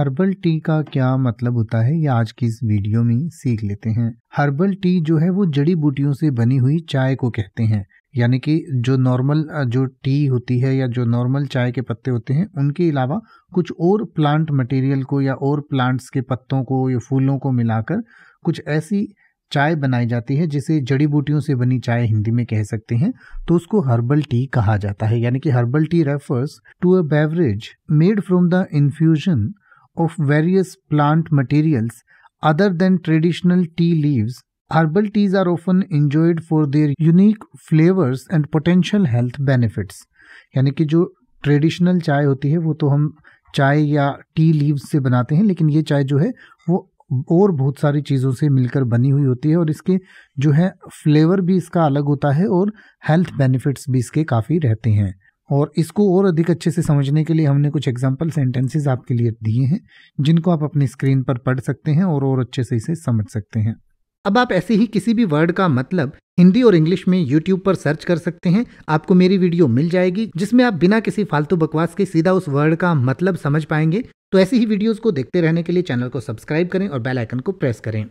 Herbal tea का क्या मतलब होता है ये आज की इस वीडियो में सीख लेते हैं हर्बल टी जो है वो जड़ी बूटियों से बनी हुई चाय को कहते हैं यानी कि जो नॉर्मल जो टी होती है या जो नॉर्मल चाय के पत्ते होते हैं उनके अलावा कुछ और प्लांट मटेरियल को या और प्लांट्स के पत्तों को या फूलों को मिलाकर कुछ ऐसी चाय बनाई जाती है जिसे जड़ी बूटियों से बनी चाय हिंदी में कह सकते हैं तो उसको हर्बल टी कहा जाता है यानी कि herbal tea refers to a beverage made from the infusion of various plant materials other than traditional tea leaves, herbal teas are often enjoyed for their unique flavors and potential health benefits. यानी कि जो traditional चाय होती है वो तो हम चाय या टी लीव्स से बनाते हैं लेकिन ये चाय जो है वो और बहुत सारी चीज़ों से मिलकर बनी हुई होती है और इसके जो है फ्लेवर भी इसका अलग होता है और हेल्थ बेनिफिट्स भी इसके काफ़ी रहते हैं और इसको और अधिक अच्छे से समझने के लिए हमने कुछ एग्जाम्पल सेंटेंसेज आपके लिए दिए हैं जिनको आप अपनी स्क्रीन पर पढ़ सकते हैं और और अच्छे से इसे समझ सकते हैं अब आप ऐसे ही किसी भी वर्ड का मतलब हिंदी और इंग्लिश में यूट्यूब पर सर्च कर सकते हैं आपको मेरी वीडियो मिल जाएगी जिसमें आप बिना किसी फालतू बकवास के सीधा उस वर्ड का मतलब समझ पाएंगे तो ऐसी ही वीडियोस को देखते रहने के लिए चैनल को सब्सक्राइब करें और बेल आइकन को प्रेस करें